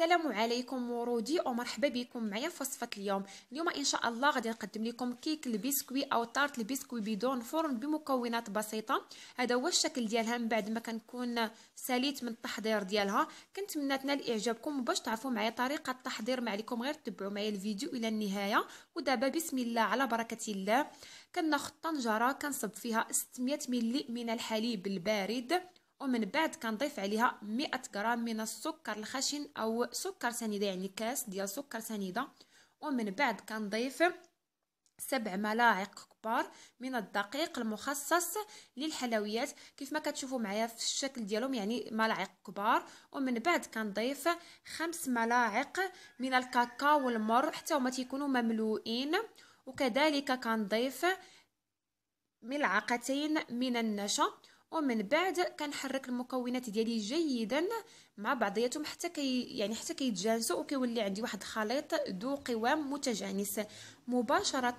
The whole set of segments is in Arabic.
السلام عليكم ورودي ومرحبا بكم معايا في وصفه اليوم اليوم ان شاء الله غادي نقدم لكم كيك البسكوي او طارت البسكوي بدون فرن بمكونات بسيطه هذا هو الشكل ديالها من بعد ما كنكون ساليت من التحضير ديالها كنتمنى تنال اعجابكم باش تعرفوا معايا طريقه التحضير ما عليكم غير تبعوا معايا الفيديو الى النهايه ودابا بسم الله على بركه الله كناخذ طنجره كنصب فيها 600 ملي من الحليب البارد ومن بعد كنضيف عليها 100 غرام من السكر الخشن او سكر سنيده يعني كاس ديال سكر سنيده ومن بعد كنضيف سبع ملاعق كبار من الدقيق المخصص للحلويات كيف ما كتشوفوا معايا في الشكل ديالهم يعني ملاعق كبار ومن بعد كنضيف خمس ملاعق من الكاكاو المر حتى هما تيكونوا مملوئين وكذلك كنضيف ملعقتين من النشا ومن بعد كنحرك المكونات ديالي جيدا مع بعضياتهم حتى كي يعني حتى كيتجانسوا وكيولي عندي واحد الخليط ذو قوام متجانس مباشره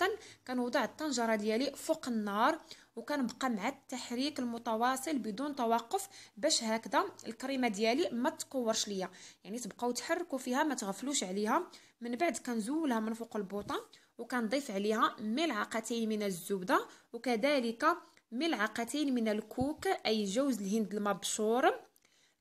كنوضع الطنجره ديالي فوق النار وكنبقى مع التحريك المتواصل بدون توقف باش هكذا الكريمه ديالي ما تكورش ليا يعني تبقاو تحركوا فيها ما تغفلوش عليها من بعد كنزولها من فوق البوطه وكنضيف عليها ملعقتين من الزبده وكذلك ملعقتين من الكوك اي جوز الهند المبشور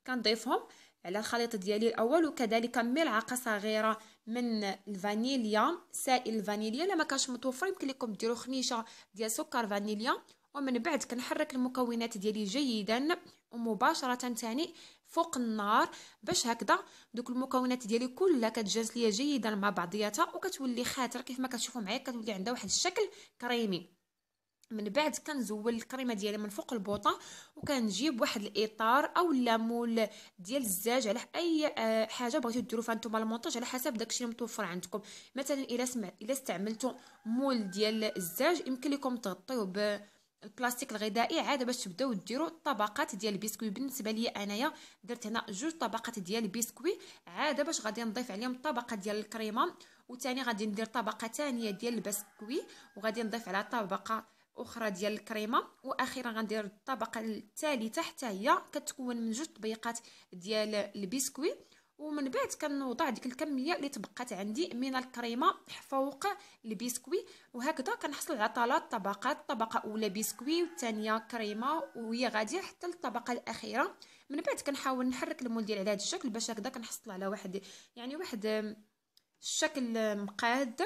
كنضيفهم على الخليط ديالي الاول وكذلك ملعقه صغيره من الفانيليا سائل الفانيليا لما كانش متوفر يمكن لكم ديروا خنيشه ديال سكر فانيليا ومن بعد كنحرك المكونات ديالي جيدا ومباشره تاني فوق النار باش هكذا دوك المكونات ديالي كلها كتجلس ليا جيدا مع بعضياتها وكتولي خاتره كيف ما كتشوفوا معايا كتولي عندها واحد الشكل كريمي من بعد كنزول الكريمه ديالي من فوق البوطه وكنجيب واحد الاطار اولا مول ديال الزاج على اي آه، حاجه بغيتو ديروا فيها نتوما المونتاج على حسب داكشي اللي متوفر عندكم مثلا الا سمع الا استعملتوا مول ديال الزاج يمكن لكم تغطيوه البلاستيك الغذائي عاد باش تبداو ديروا الطبقات ديال البسكوي بالنسبه ليا انايا درت هنا جوج طبقات ديال البسكوي عاد باش غادي نضيف عليهم طبقه ديال الكريمه وثاني غادي ندير طبقه ثانيه ديال البسكوي وغادي نضيف على طبقه اخرى ديال الكريمه واخيرا غندير الطبقه الثالثه حتى هي كتكون من جوج طبيقات ديال البسكوي ومن بعد كنوضع ديك الكميه اللي تبقات عندي من الكريمه فوق البسكوي وهكذا كنحصل على ثلاث طبقات طبقه اولى بسكوي والثانيه كريمه وهي غاديه حتى للطبقه الاخيره من بعد كنحاول نحرك المول ديال على هذا الشكل باش هكذا كنحصل على واحد يعني واحد الشكل مقاد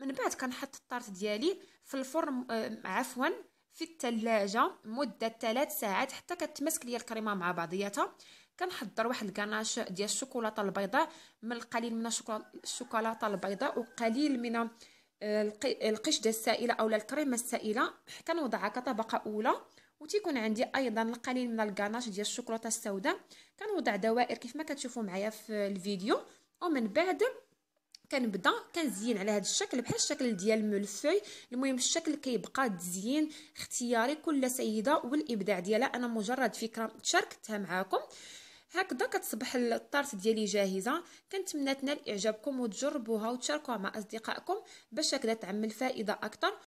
من بعد كنحط الطارت ديالي في الفرن آه، عفوا في التلاجة مده ثلاث ساعات حتى كتماسك ليا الكريمه مع بعضياتها كنحضر واحد الكناش ديال الشوكولاته البيضاء من القليل من الشوكولاته البيضاء وقليل من آه، القشده السائله اولا الكريمه السائله كنوضعها كطبقه اولى وتيكون عندي ايضا القليل من الكناش ديال الشوكولاته السوداء كنوضع دوائر كيف ما كتشوفوا معايا في الفيديو ومن بعد كنبدا كنزين على هذا الشكل بحال الشكل ديال الملفوي المهم الشكل كيبقى تزيين اختياري كل سيده والابداع ديالها انا مجرد فكره شاركتها معاكم هكذا كتصبح الطارت ديالي جاهزه كنتمنى تنال اعجابكم وتجربوها وتشاركوها مع اصدقائكم باش هكذا تعمل فائده اكثر